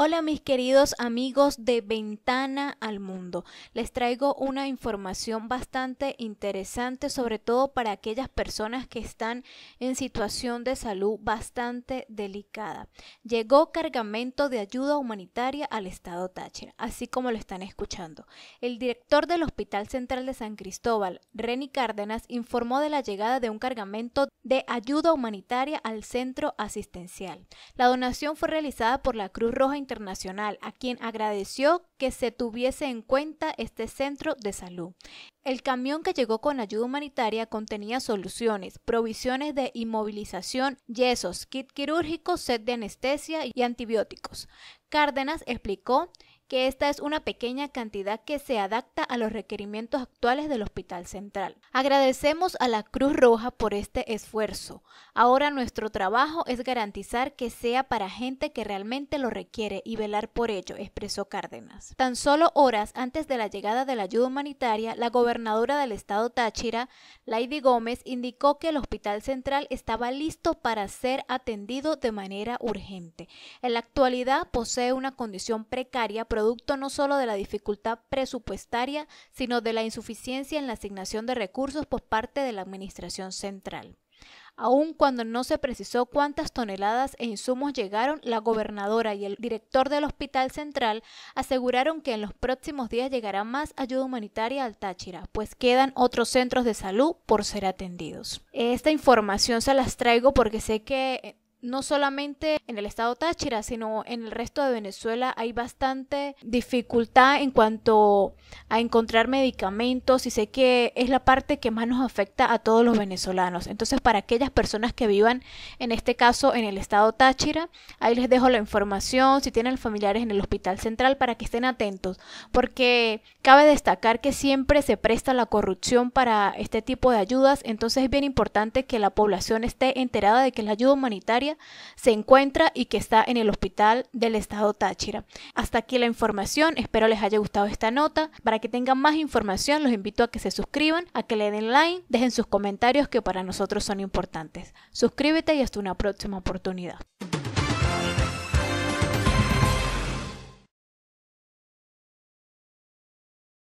Hola mis queridos amigos de Ventana al Mundo. Les traigo una información bastante interesante, sobre todo para aquellas personas que están en situación de salud bastante delicada. Llegó cargamento de ayuda humanitaria al estado Táchira, así como lo están escuchando. El director del Hospital Central de San Cristóbal, Reni Cárdenas, informó de la llegada de un cargamento de ayuda humanitaria al centro asistencial. La donación fue realizada por la Cruz Roja Internacional, a quien agradeció que se tuviese en cuenta este centro de salud. El camión que llegó con ayuda humanitaria contenía soluciones, provisiones de inmovilización, yesos, kit quirúrgico, set de anestesia y antibióticos. Cárdenas explicó que esta es una pequeña cantidad que se adapta a los requerimientos actuales del Hospital Central. Agradecemos a la Cruz Roja por este esfuerzo. Ahora nuestro trabajo es garantizar que sea para gente que realmente lo requiere y velar por ello, expresó Cárdenas. Tan solo horas antes de la llegada de la ayuda humanitaria, la gobernadora del estado Táchira, Lady Gómez, indicó que el Hospital Central estaba listo para ser atendido de manera urgente. En la actualidad posee una condición precaria producto no solo de la dificultad presupuestaria, sino de la insuficiencia en la asignación de recursos por parte de la Administración Central. Aun cuando no se precisó cuántas toneladas e insumos llegaron, la gobernadora y el director del Hospital Central aseguraron que en los próximos días llegará más ayuda humanitaria al Táchira, pues quedan otros centros de salud por ser atendidos. Esta información se las traigo porque sé que no solamente en el estado Táchira, sino en el resto de Venezuela hay bastante dificultad en cuanto a encontrar medicamentos y sé que es la parte que más nos afecta a todos los venezolanos. Entonces, para aquellas personas que vivan, en este caso, en el estado Táchira, ahí les dejo la información, si tienen familiares en el Hospital Central, para que estén atentos, porque cabe destacar que siempre se presta la corrupción para este tipo de ayudas, entonces es bien importante que la población esté enterada de que la ayuda humanitaria se encuentra y que está en el hospital del estado Táchira. Hasta aquí la información, espero les haya gustado esta nota. Para que tengan más información los invito a que se suscriban, a que le den like, dejen sus comentarios que para nosotros son importantes. Suscríbete y hasta una próxima oportunidad.